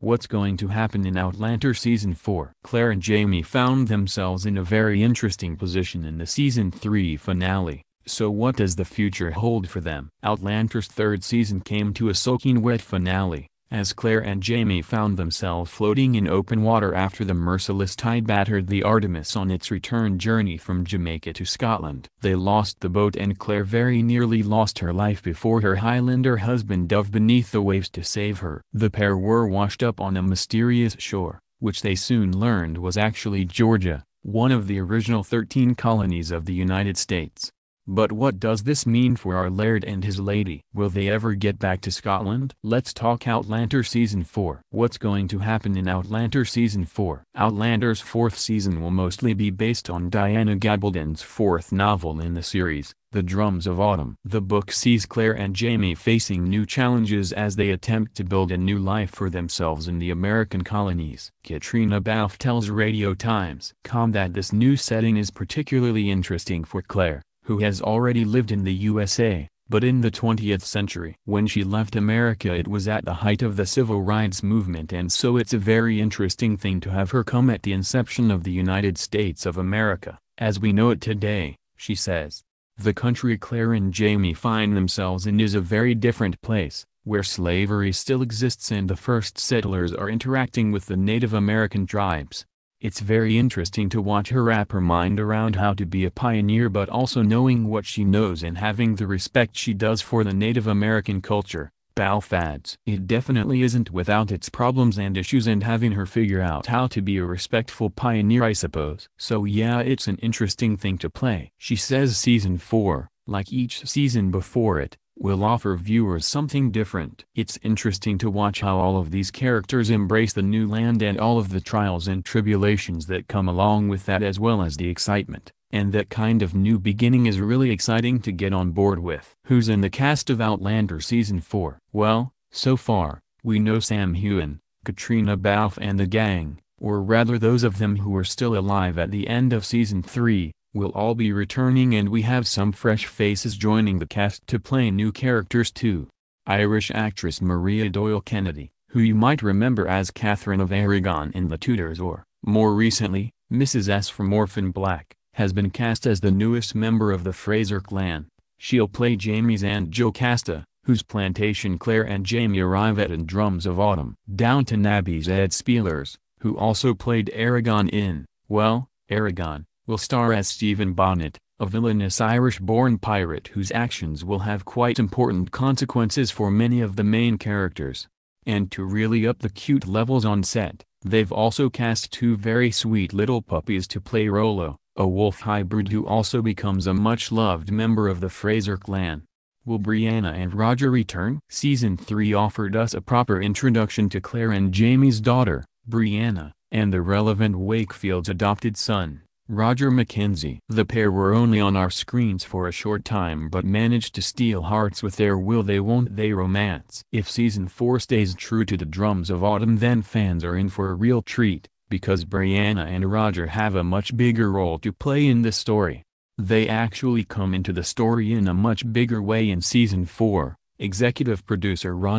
What's going to happen in Outlander Season 4? Claire and Jamie found themselves in a very interesting position in the Season 3 finale, so what does the future hold for them? Outlander's third season came to a soaking wet finale, as Claire and Jamie found themselves floating in open water after the merciless tide battered the Artemis on its return journey from Jamaica to Scotland. They lost the boat and Claire very nearly lost her life before her Highlander husband dove beneath the waves to save her. The pair were washed up on a mysterious shore, which they soon learned was actually Georgia, one of the original 13 colonies of the United States. But what does this mean for our Laird and his lady? Will they ever get back to Scotland? Let's talk Outlander Season 4. What's going to happen in Outlander Season 4? Outlander's fourth season will mostly be based on Diana Gabaldon's fourth novel in the series, The Drums of Autumn. The book sees Claire and Jamie facing new challenges as they attempt to build a new life for themselves in the American colonies. Katrina Balfe tells Radio Times.com that this new setting is particularly interesting for Claire who has already lived in the USA, but in the 20th century. When she left America it was at the height of the civil rights movement and so it's a very interesting thing to have her come at the inception of the United States of America, as we know it today, she says. The country Claire and Jamie find themselves in is a very different place, where slavery still exists and the first settlers are interacting with the Native American tribes. It's very interesting to watch her wrap her mind around how to be a pioneer but also knowing what she knows and having the respect she does for the Native American culture, Balf adds. It definitely isn't without its problems and issues and having her figure out how to be a respectful pioneer I suppose. So yeah it's an interesting thing to play. She says season 4, like each season before it, will offer viewers something different. It's interesting to watch how all of these characters embrace the new land and all of the trials and tribulations that come along with that as well as the excitement. And that kind of new beginning is really exciting to get on board with. Who's in the cast of Outlander Season 4? Well, so far, we know Sam Hewen, Katrina Balfe and the gang, or rather those of them who are still alive at the end of Season 3, We'll all be returning and we have some fresh faces joining the cast to play new characters too. Irish actress Maria Doyle Kennedy, who you might remember as Catherine of Aragon in The Tudors or, more recently, Mrs. S from Orphan Black, has been cast as the newest member of the Fraser clan. She'll play Jamie's Aunt Jocasta, whose plantation Claire and Jamie arrive at in Drums of Autumn. Down to Abbey's Ed Spielers, who also played Aragon in, well, Aragon, will star as Stephen Bonnet, a villainous Irish-born pirate whose actions will have quite important consequences for many of the main characters. And to really up the cute levels on set, they've also cast two very sweet little puppies to play Rolo, a wolf hybrid who also becomes a much-loved member of the Fraser clan. Will Brianna and Roger return? Season 3 offered us a proper introduction to Claire and Jamie's daughter, Brianna, and the relevant Wakefield's adopted son. Roger McKenzie. The pair were only on our screens for a short time but managed to steal hearts with their will they won't they romance. If season 4 stays true to the drums of autumn then fans are in for a real treat, because Brianna and Roger have a much bigger role to play in the story. They actually come into the story in a much bigger way in season 4, executive producer Ron